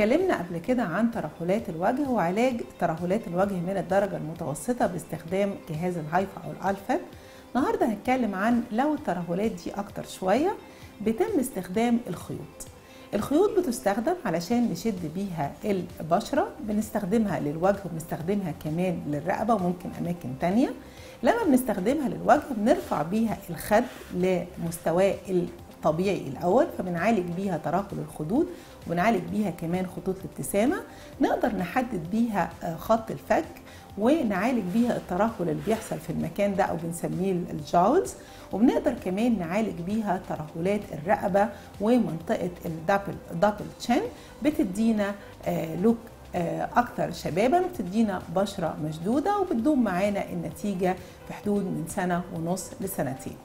اتكلمنا قبل كده عن ترهلات الوجه وعلاج ترهلات الوجه من الدرجة المتوسطة باستخدام جهاز الهايفا أو الألفا النهاردة هنتكلم عن لو الترهلات دي أكتر شوية بيتم استخدام الخيوط الخيوط بتستخدم علشان نشد بيها البشرة بنستخدمها للوجه وبنستخدمها كمان للرقبة وممكن أماكن تانية لما بنستخدمها للوجه بنرفع بيها الخد لمستواه طبيعي الاول فبنعالج بيها تراكم الخدود وبنعالج بيها كمان خطوط الابتسامه نقدر نحدد بيها آه، خط الفك ونعالج بيها التراكم اللي بيحصل في المكان ده او بنسميه الجاولز وبنقدر كمان نعالج بيها ترهلات الرقبه ومنطقه الدبل دبل تشين بتدينا لوك آه، آه، اكثر شبابا وبتدينا بشره مشدوده وبتدوم معانا النتيجه في حدود من سنه ونص لسنتين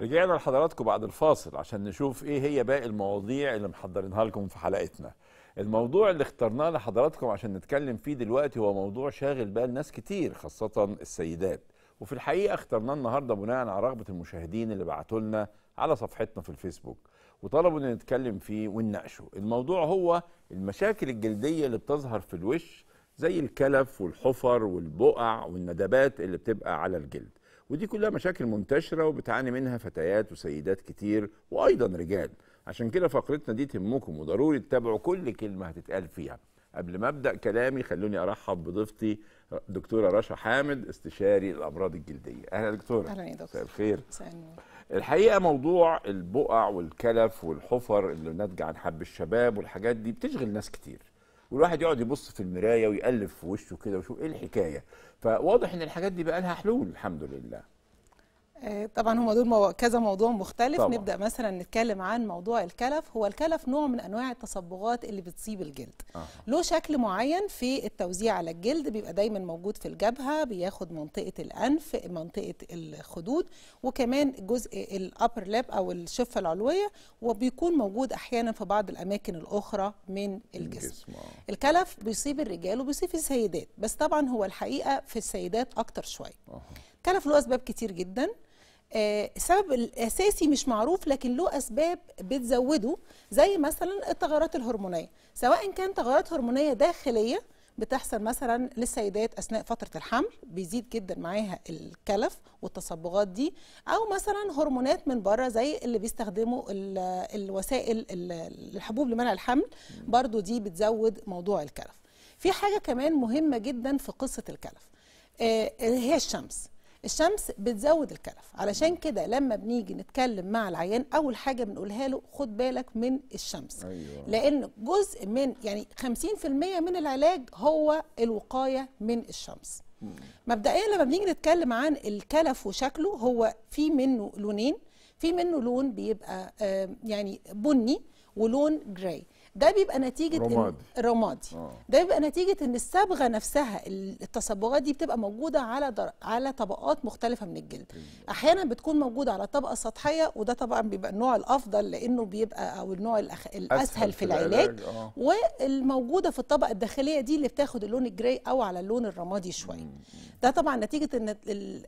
رجعنا لحضراتكم بعد الفاصل عشان نشوف ايه هي باقي المواضيع اللي محضرينها لكم في حلقتنا الموضوع اللي اخترناه لحضراتكم عشان نتكلم فيه دلوقتي هو موضوع شاغل بال ناس كتير خاصة السيدات وفي الحقيقة اخترناه النهاردة بناء على رغبة المشاهدين اللي بعتوا لنا على صفحتنا في الفيسبوك وطلبوا ان نتكلم فيه ونناقشه الموضوع هو المشاكل الجلدية اللي بتظهر في الوش زي الكلف والحفر والبقع والندبات اللي بتبقى على الجلد ودي كلها مشاكل منتشره وبتعاني منها فتيات وسيدات كتير وايضا رجال عشان كده فقرتنا دي تهمكم وضروري تتابعوا كل كلمه هتتقال فيها قبل ما ابدا كلامي خلوني ارحب بضيفتي دكتوره رشا حامد استشاري الامراض الجلديه اهلا دكتوره اهلا يا دكتور مساء الخير الحقيقه موضوع البقع والكلف والحفر اللي ناتجه عن حب الشباب والحاجات دي بتشغل ناس كتير والواحد يقعد يبص في المرايه ويقلب في وشه كده ويشوف ايه الحكايه فواضح ان الحاجات دي بقى لها حلول الحمد لله آه، طبعا هم دول مو... كذا موضوع مختلف طبعا. نبدا مثلا نتكلم عن موضوع الكلف هو الكلف نوع من انواع التصبغات اللي بتصيب الجلد آه. له شكل معين في التوزيع على الجلد بيبقى دايما موجود في الجبهه بياخد منطقه الانف منطقه الخدود وكمان جزء الابر لاب او الشفه العلويه وبيكون موجود احيانا في بعض الاماكن الاخرى من الجسم, الجسم. الكلف بيصيب الرجال وبيصيب السيدات بس طبعا هو الحقيقه في السيدات اكتر شويه آه. كلف له اسباب كتير جدا السبب آه، الاساسي مش معروف لكن له اسباب بتزوده زي مثلا التغيرات الهرمونيه سواء كان تغيرات هرمونيه داخليه بتحصل مثلا للسيدات اثناء فتره الحمل بيزيد جدا معاها الكلف والتصبغات دي او مثلا هرمونات من بره زي اللي بيستخدموا الوسائل الحبوب لمنع الحمل برضو دي بتزود موضوع الكلف في حاجه كمان مهمه جدا في قصه الكلف آه، هي الشمس الشمس بتزود الكلف علشان نعم. كده لما بنيجي نتكلم مع العيان اول حاجه بنقولها له خد بالك من الشمس أيوة. لان جزء من يعني 50% من العلاج هو الوقايه من الشمس مبدئيا لما بنيجي نتكلم عن الكلف وشكله هو في منه لونين في منه لون بيبقى يعني بني ولون جراي ده بيبقى نتيجه رمادي رمادي آه. ده بيبقى نتيجه ان الصبغه نفسها التصبغات دي بتبقى موجوده على در... على طبقات مختلفه من الجلد احيانا بتكون موجوده على الطبقه السطحيه وده طبعا بيبقى النوع الافضل لانه بيبقى او النوع الأخ... الاسهل في, في العلاج, العلاج. آه. والموجوده في الطبقه الداخليه دي اللي بتاخد اللون الجراي او على اللون الرمادي شويه ده طبعا نتيجه ان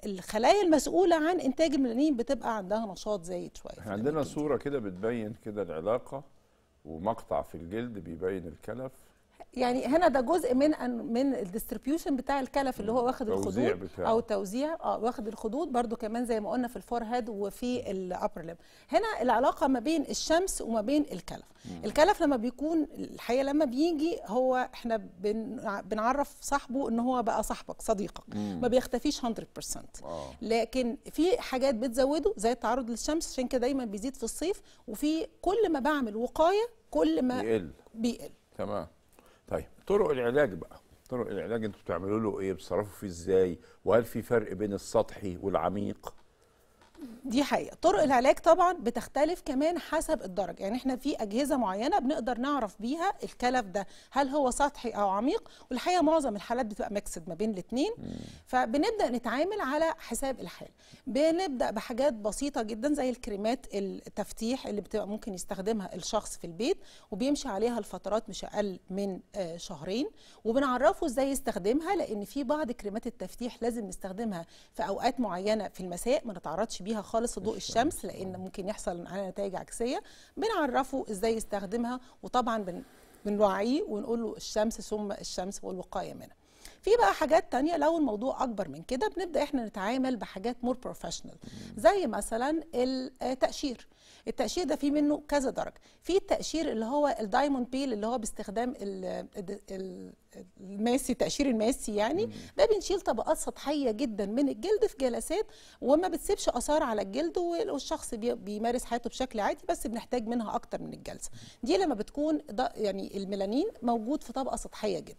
الخلايا المسؤوله عن انتاج الميلانين بتبقى عندها نشاط زايد شويه عندنا صوره كده بتبين كده العلاقه ومقطع في الجلد بيبين الكلف يعني هنا ده جزء من من الديستريبيوشن بتاع الكلف اللي هو واخد الخدود او توزيع اه واخد الخدود برده كمان زي ما قلنا في الفور هيد وفي الابر ليب هنا العلاقه ما بين الشمس وما بين الكلف مم. الكلف لما بيكون الحقيقه لما بيجي هو احنا بن بنعرف صاحبه ان هو بقى صاحبك صديقك مم. ما بيختفيش 100% آه. لكن في حاجات بتزوده زي التعرض للشمس عشان كده دايما بيزيد في الصيف وفي كل ما بعمل وقايه كل ما بيقل بيقل تمام طرق العلاج بقى طرق العلاج انتوا بتعملوا له ايه بتصرفوا فيه ازاي وهل في فرق بين السطحي والعميق دي حقيقه طرق العلاج طبعا بتختلف كمان حسب الدرجه يعني احنا في اجهزه معينه بنقدر نعرف بيها الكلف ده هل هو سطحي او عميق والحقيقه معظم الحالات بتبقى ميكسد ما بين الاثنين فبنبدا نتعامل على حساب الحال بنبدا بحاجات بسيطه جدا زي الكريمات التفتيح اللي بتبقى ممكن يستخدمها الشخص في البيت وبيمشي عليها الفترات مش اقل من آه، شهرين وبنعرفه ازاي يستخدمها لان في بعض كريمات التفتيح لازم نستخدمها في اوقات معينه في المساء ما نتعرضش بيها بيها خالص ضوء الشمس لان ممكن يحصل معانا نتائج عكسيه بنعرفه ازاي يستخدمها وطبعا بنوعيه ونقول له الشمس ثم الشمس والوقايه منها في بقى حاجات تانية لو الموضوع أكبر من كده بنبدأ إحنا نتعامل بحاجات مور بروفيشنال زي مثلا التقشير التقشير ده فيه منه كذا درجه في التقشير اللي هو الدايموند بيل اللي هو باستخدام الماسي تقشير الماسي يعني ده بنشيل طبقات سطحيه جدا من الجلد في جلسات وما بتسيبش اثار على الجلد والشخص بيمارس حياته بشكل عادي بس بنحتاج منها اكتر من الجلسه دي لما بتكون يعني الميلانين موجود في طبقه سطحيه جدا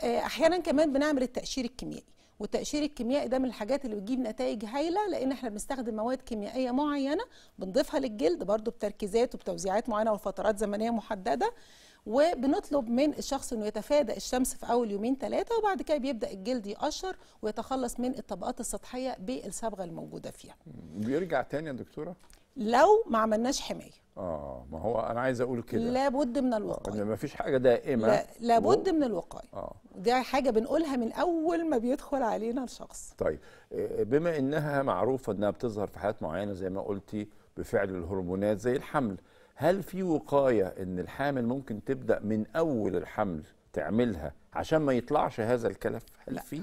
آه، احيانا كمان بنعمل التقشير الكيميائي والتقشير الكيميائي ده من الحاجات اللي بتجيب نتائج هايله لان احنا بنستخدم مواد كيميائيه معينه بنضيفها للجلد برده بتركيزات وبتوزيعات معينه وفترات زمنيه محدده وبنطلب من الشخص انه يتفادى الشمس في اول يومين ثلاثه وبعد كده بيبدا الجلد يقشر ويتخلص من الطبقات السطحيه بالصبغه الموجوده فيها. بيرجع تاني يا دكتوره؟ لو ما عملناش حمايه. اه ما هو انا عايز اقول كده لابد من الوقايه آه ما فيش حاجه دائمه لا لابد و... من الوقايه آه. دي حاجه بنقولها من اول ما بيدخل علينا الشخص طيب آه، آه، بما انها معروفه انها بتظهر في حالات معينه زي ما قلتي بفعل الهرمونات زي الحمل هل في وقايه ان الحامل ممكن تبدا من اول الحمل تعملها عشان ما يطلعش هذا الكلف هل في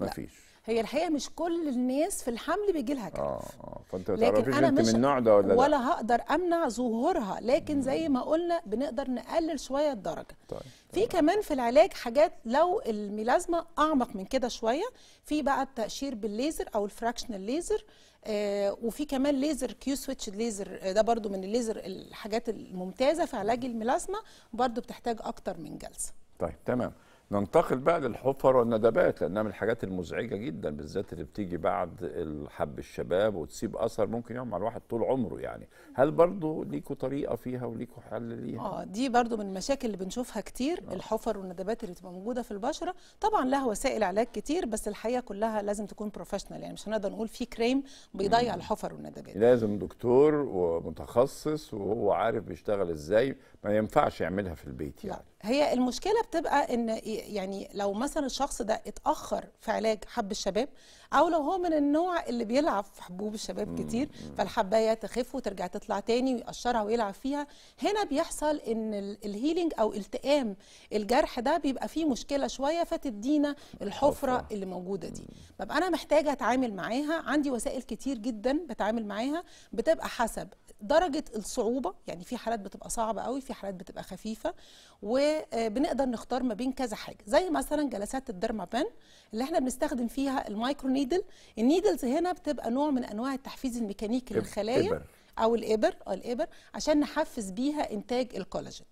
ما فيش هي الحقيقه مش كل الناس في الحمل بيجي لها كلف اه اه فانت لكن انا مش من النوع ده ولا ولا هقدر امنع ظهورها لكن زي ما قلنا بنقدر نقلل شويه الدرجه طيب. في كمان في العلاج حاجات لو الميلازما اعمق من كده شويه في بقى التقشير بالليزر او الفراكشنال ليزر آه وفي كمان ليزر كيو سويتش ليزر ده برضو من الليزر الحاجات الممتازه في علاج الميلازما برضو بتحتاج اكتر من جلسه طيب تمام ننتقل بقى للحفر والندبات لانها من الحاجات المزعجه جدا بالذات اللي بتيجي بعد حب الشباب وتسيب اثر ممكن يقعد مع الواحد طول عمره يعني هل برضو ليكوا طريقه فيها وليكوا حل ليها اه دي برضو من المشاكل اللي بنشوفها كتير آه. الحفر والندبات اللي بتبقى موجوده في البشره طبعا لها وسائل علاج كتير بس الحقيقه كلها لازم تكون بروفيشنال يعني مش هنقدر نقول في كريم بيضيع الحفر والندبات لازم دكتور ومتخصص وهو عارف بيشتغل ازاي ما ينفعش يعملها في البيت يعني لا. هي المشكله بتبقى ان يعني لو مثلا الشخص ده اتاخر في علاج حب الشباب او لو هو من النوع اللي بيلعب في حبوب الشباب كتير فالحبايه تخف وترجع تطلع تاني ويقشرها ويلعب فيها هنا بيحصل ان الهيلينج او التئام الجرح ده بيبقى فيه مشكله شويه فتدينا الحفره اللي موجوده دي ببقى انا محتاجه اتعامل معاها عندي وسائل كتير جدا بتعامل معاها بتبقى حسب درجه الصعوبه يعني في حالات بتبقى صعبه قوي في حالات بتبقى خفيفه وبنقدر نختار ما بين كذا حاجه زي مثلا جلسات الدرمابان اللي احنا بنستخدم فيها المايكرو نيدل النيدلز هنا بتبقى نوع من انواع التحفيز الميكانيكي للخلايا او الابر او الابر عشان نحفز بيها انتاج الكولاجين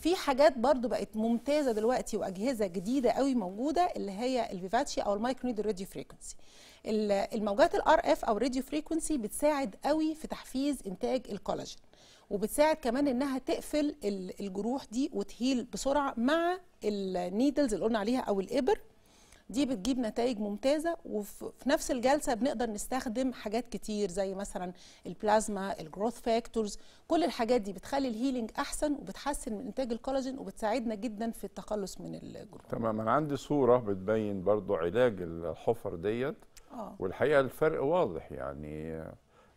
في حاجات برضو بقت ممتازه دلوقتي واجهزه جديده قوي موجوده اللي هي الفيفاتشي او المايكرونيد راديو فريكونسي الموجات الار اف او راديو فريكونسي بتساعد قوي في تحفيز انتاج الكولاجين وبتساعد كمان انها تقفل الجروح دي وتهيل بسرعه مع النيدلز اللي قلنا عليها او الابر دي بتجيب نتائج ممتازه وفي نفس الجلسه بنقدر نستخدم حاجات كتير زي مثلا البلازما الجروث فاكتورز كل الحاجات دي بتخلي الهيلينج احسن وبتحسن من انتاج الكولاجين وبتساعدنا جدا في التخلص من الجروح تمام انا عندي صوره بتبين برضو علاج الحفر ديت آه. والحقيقه الفرق واضح يعني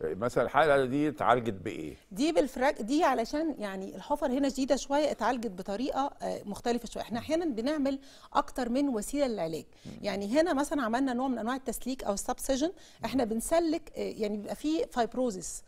مثلا الحاله دي اتعالجت بايه دي بالفراك دي علشان يعني الحفر هنا جديده شويه اتعالجت بطريقه آه، مختلفه شويه احنا احيانا بنعمل اكتر من وسيله للعلاج يعني هنا مثلا عملنا نوع من انواع التسليك او السبسيجن احنا بنسلك آه، يعني بيبقى فيه فايبروزيس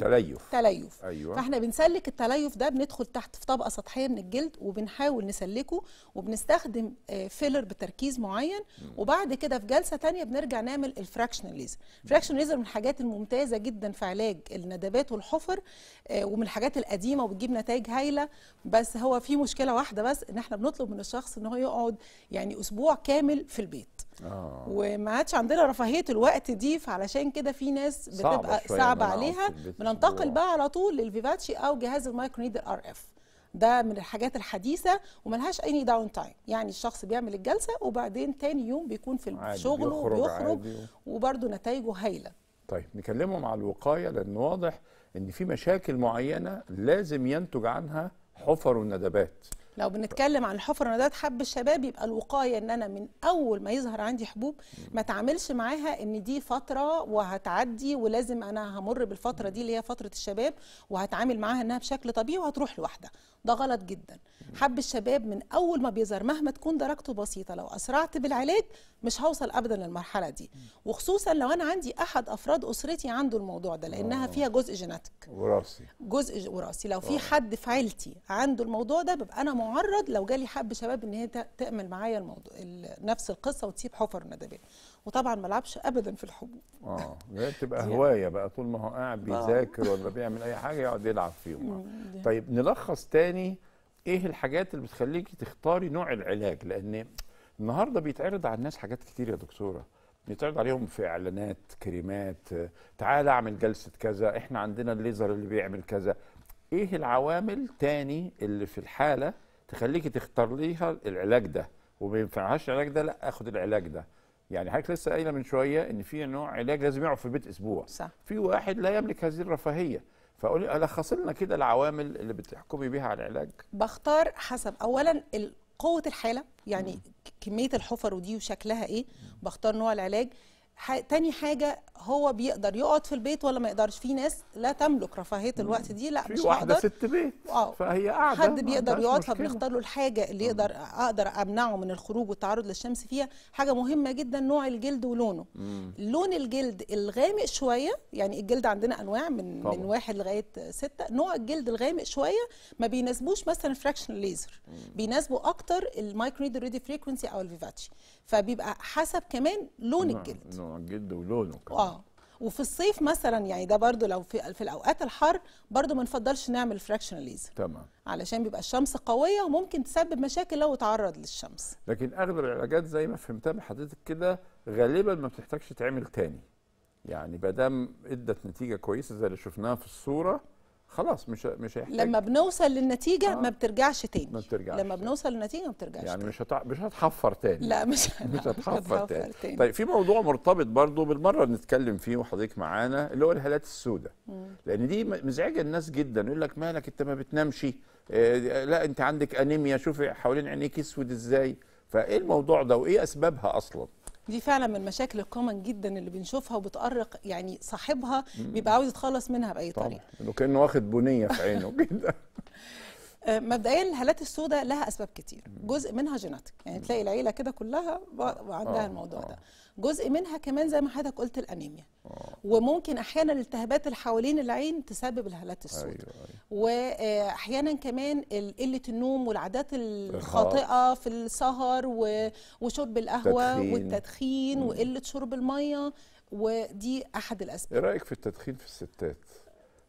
تليف تليف أيوة. فاحنا بنسلك التليف ده بندخل تحت في طبقه سطحيه من الجلد وبنحاول نسلكه وبنستخدم فيلر آه، بتركيز معين وبعد كده في جلسه ثانيه بنرجع نعمل الفراكشنال ليزر الفراكشنال ليزر من الحاجات الممتازه جدا في علاج الندبات والحفر آه، ومن الحاجات القديمه وبتجيب نتائج هايله بس هو في مشكله واحده بس ان احنا بنطلب من الشخص ان هو يقعد يعني اسبوع كامل في البيت آه. وما عادش عندنا رفاهيه الوقت دي فعلشان كده في ناس بتبقى صعبه, صعبة عليها بننتقل بقى على طول للفيفاتشي او جهاز نيدل الار اف ده من الحاجات الحديثه وملهاش اي داون تايم يعني الشخص بيعمل الجلسه وبعدين تاني يوم بيكون في شغله بيخرج, بيخرج وبرده نتائجه هايله طيب نكلمهم على الوقايه لان واضح ان في مشاكل معينه لازم ينتج عنها حفر الندبات لو بنتكلم عن حفر نضات حب الشباب يبقى الوقايه ان انا من اول ما يظهر عندي حبوب ما اتعاملش معاها ان دي فتره وهتعدي ولازم انا همر بالفتره دي اللي هي فتره الشباب وهتعامل معاها انها بشكل طبيعي وهتروح لوحدها ده غلط جدا حب الشباب من اول ما بيظهر مهما تكون درجته بسيطه لو اسرعت بالعلاج مش هوصل ابدا للمرحله دي وخصوصا لو انا عندي احد افراد اسرتي عنده الموضوع ده لانها آه. فيها جزء جيناتك وراثي جزء وراثي لو في آه. حد في عيلتي عنده الموضوع ده ببقى انا معرض لو جالي حب شباب ان هي تعمل معايا الموضوع نفس القصه وتسيب حفر ندبات وطبعا ما العبش ابدا في الحبوب اه تبقى هوايه بقى طول ما هو قاعد آه. بيذاكر ولا بيعمل اي حاجه يقعد يلعب فيهم آه. طيب نلخص تاني ايه الحاجات اللي بتخليكي تختاري نوع العلاج لان النهارده بيتعرض على الناس حاجات كتير يا دكتوره بيتعرض عليهم في اعلانات كريمات تعال اعمل جلسه كذا احنا عندنا الليزر اللي بيعمل كذا ايه العوامل تاني اللي في الحاله تخليكي تختار ليها العلاج ده وما ينفعهاش العلاج ده لا اخد العلاج ده يعني حضرتك لسه قايله من شويه ان في نوع علاج لازم يقعد في البيت اسبوع صح. في واحد لا يملك هذه الرفاهيه فقولي الخص لنا كده العوامل اللي بتحكمي بيها على العلاج بختار حسب اولا قوه الحاله يعني م. كميه الحفر ودي وشكلها ايه بختار نوع العلاج ح... تاني حاجه هو بيقدر يقعد في البيت ولا ما يقدرش في ناس لا تملك رفاهيه الوقت دي لا مش واحده ست بيت فهي قاعده حد بيقدر يقعد فبنختار له الحاجه اللي يقدر اقدر امنعه من الخروج والتعرض للشمس فيها حاجه مهمه جدا نوع الجلد ولونه مم. لون الجلد الغامق شويه يعني الجلد عندنا انواع من طبعا. من واحد لغايه سته نوع الجلد الغامق شويه ما بيناسبوش مثلا فراكشن ليزر بيناسبه اكتر المايكرونيد ريدي فريكونسي او الفيفاتشي فبيبقى حسب كمان لون الجلد نوع الجلد ولونه كمان. اه وفي الصيف مثلا يعني ده برضو لو في في الاوقات الحر برضو ما نفضلش نعمل فراكشناليزم تمام علشان بيبقى الشمس قويه وممكن تسبب مشاكل لو اتعرض للشمس لكن اغلب العلاجات زي ما فهمتها من حضرتك كده غالبا ما بتحتاجش تعمل تاني يعني ما دام ادت نتيجه كويسه زي اللي شفناها في الصوره خلاص مش مش هيحتاج لما بنوصل للنتيجه آه. ما بترجعش تاني ما بترجعش لما بنوصل للنتيجه ما بترجعش يعني تاني. مش هتع... مش هتحفر تاني لا مش مش هتحفر تاني. تاني طيب في موضوع مرتبط برضه بالمره بنتكلم فيه وحضرتك معانا اللي هو الهالات السوداء لان دي مزعجه الناس جدا يقول لك مالك انت ما بتنامش آه لا انت عندك انيميا شوفي حوالين عينيك اسود ازاي فايه الموضوع ده وايه اسبابها اصلا دي فعلا من المشاكل الكومن جدا اللي بنشوفها وبتقرق يعني صاحبها بيبقى عاوز يتخلص منها باي طبعا. طريقه كانه واخد بنيه في عينه كده مبدئيا الهالات السوداء لها اسباب كتير جزء منها جيناتيك يعني تلاقي العيله كده كلها عندها آه، الموضوع آه. ده جزء منها كمان زي ما حضرتك قلت الانيميا آه. وممكن احيانا الالتهابات اللي حوالين العين تسبب الهالات السوداء أيوة، أيوة. واحيانا كمان قله النوم والعادات الخاطئه في السهر وشرب القهوه والتدخين وقله شرب الميه ودي احد الاسباب ايه رايك في التدخين في الستات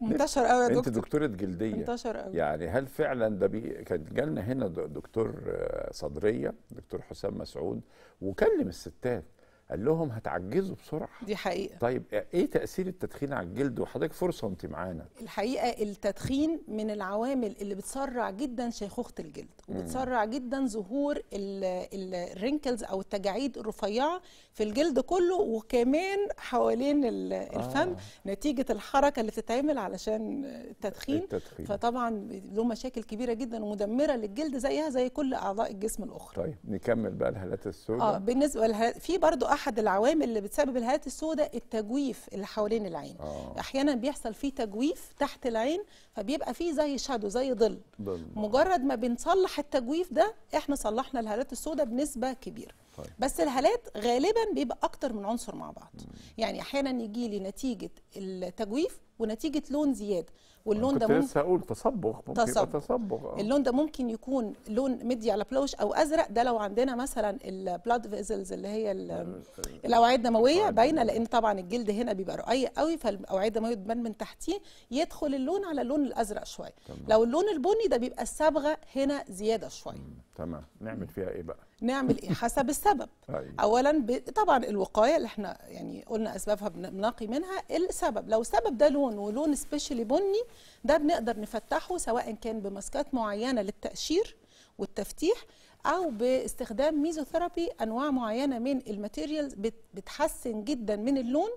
إيه؟ منتشر قوي يا دكتور انت دكتوره جلديه منتشر قوي يعني هل فعلا ده بي... كان جالنا هنا دكتور آه، صدريه دكتور حسام مسعود وكلم الستات قال لهم هتعجزوا بسرعه دي حقيقه طيب ايه تاثير التدخين على الجلد وحضرتك فرصه وانت معانا الحقيقه التدخين من العوامل اللي بتسرع جدا شيخوخه الجلد وبتسرع جدا ظهور الرينكلز او التجاعيد الرفيعه في الجلد كله وكمان حوالين آه. الفم آه. نتيجه الحركه اللي بتتعمل علشان التدخين, التدخين. فطبعا له مشاكل كبيره جدا ومدمره للجلد زيها زي كل اعضاء الجسم الاخرى طيب نكمل بقى الهالات السوداء اه بالنسبه في برضو احد العوامل اللي بتسبب الهالات السوداء التجويف اللي حوالين العين أوه. احيانا بيحصل فيه تجويف تحت العين فبيبقى فيه زي شادو زي ظل مجرد ما بنصلح التجويف ده احنا صلحنا الهالات السوداء بنسبه كبيره طيب. بس الهالات غالبا بيبقى اكتر من عنصر مع بعض مم. يعني احيانا يجي لي نتيجه التجويف ونتيجه لون زياده واللون ده ممكن لسه هقول تصبغ ممكن تصبغ, تصبغ. آه. اللون ده ممكن يكون لون مدي على بلوش او ازرق ده لو عندنا مثلا البلاد فيزلز اللي هي آه، آه، الاوعيه الدمويه باينه لان طبعا الجلد هنا بيبقى رقيق قوي فالاوعيه الدمويه بتبان من تحتيه يدخل اللون على اللون الازرق شويه لو اللون البني ده بيبقى الصبغه هنا زياده شويه تمام نعمل فيها ايه بقى نعمل ايه حسب السبب أيوة. اولا ب... طبعا الوقايه اللي احنا يعني قلنا اسبابها بنقي منها السبب لو السبب ده لون ولون سبيشلي بني ده بنقدر نفتحه سواء كان بماسكات معينه للتقشير والتفتيح او باستخدام ميزوثيرابي انواع معينه من الماتيريالز بت... بتحسن جدا من اللون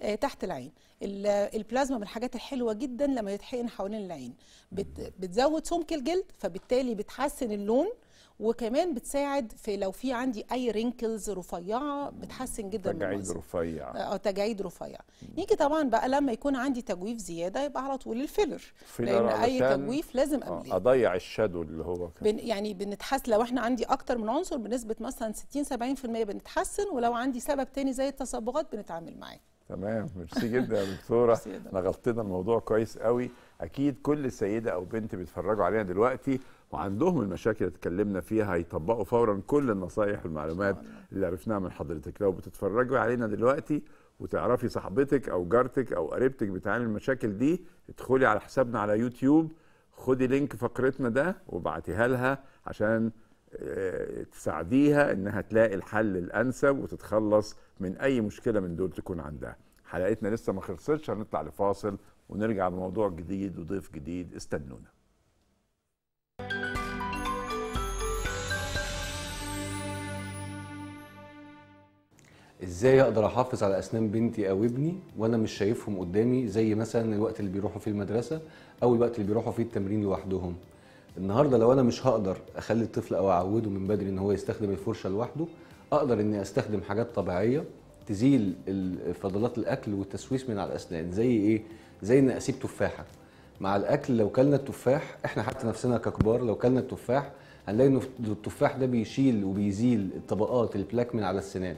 آه، تحت العين البلازما من الحاجات الحلوه جدا لما يتحقن حوالين العين بتزود سمك الجلد فبالتالي بتحسن اللون وكمان بتساعد في لو في عندي اي رينكلز رفيعه بتحسن جدا تجاعيد رفيع اه تجاعيد رفيع نيجي طبعا بقى لما يكون عندي تجويف زياده يبقى على طول الفيلر لان اي تجويف لازم امليه آه، اضيع الشادو اللي هو كان. بن يعني بنتحسن لو احنا عندي اكتر من عنصر بنسبه مثلا 60 70% بنتحسن ولو عندي سبب تاني زي التصبغات بنتعامل معاه تمام ميرسي جدا يا دكتوره احنا غلطتنا الموضوع كويس قوي اكيد كل سيده او بنت بيتفرجوا علينا دلوقتي وعندهم المشاكل اللي اتكلمنا فيها هيطبقوا فورا كل النصائح والمعلومات اللي عرفناها من حضرتك لو بتتفرجوا علينا دلوقتي وتعرفي صاحبتك او جارتك او قريبتك بتعاني من المشاكل دي ادخلي على حسابنا على يوتيوب خدي لينك فقرتنا ده وبعتيها لها عشان آه، تساعديها انها تلاقي الحل الانسب وتتخلص من اي مشكله من دول تكون عندها حلقتنا لسه ما خلصتش هنطلع لفاصل ونرجع بموضوع جديد وضيف جديد استنونا ازاي اقدر احافظ على اسنان بنتي او ابني وانا مش شايفهم قدامي زي مثلا الوقت اللي بيروحوا فيه المدرسه او الوقت اللي بيروحوا فيه التمرين لوحدهم النهارده لو انا مش هقدر اخلي الطفل او اعوده من بدري ان هو يستخدم الفرشه لوحده اقدر اني استخدم حاجات طبيعيه تزيل فضلات الاكل والتسويس من على الاسنان زي ايه زي اني اسيب تفاحه مع الاكل لو كلنا التفاح احنا حتى نفسنا ككبار لو كلنا التفاح هنلاقي ان التفاح ده بيشيل وبيزيل الطبقات البلاك من على السنان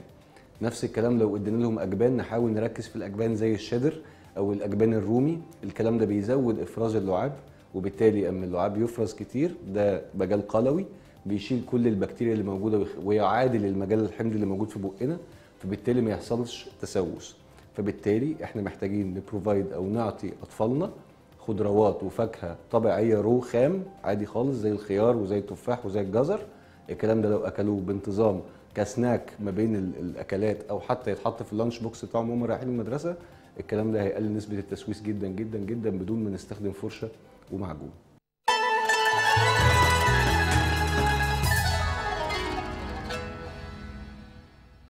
نفس الكلام لو ادينا لهم اجبان نحاول نركز في الاجبان زي الشادر او الاجبان الرومي الكلام ده بيزود افراز اللعاب وبالتالي اما اللعاب يفرز كتير ده مجال قلوي بيشيل كل البكتيريا اللي موجوده ويعادل المجال الحمضي اللي موجود في بقنا فبالتالي ما يحصلش تسوس فبالتالي احنا محتاجين نبروفايد او نعطي اطفالنا خضروات وفاكهه طبيعيه رو خام عادي خالص زي الخيار وزي التفاح وزي الجزر الكلام ده لو اكلوه بانتظام كسناك ما بين الاكلات او حتى يتحط في اللانش بوكس بتاعهم وهم رايحين المدرسه الكلام ده هيقلل نسبه التسويس جدا جدا جدا بدون ما نستخدم فرشه ومعجون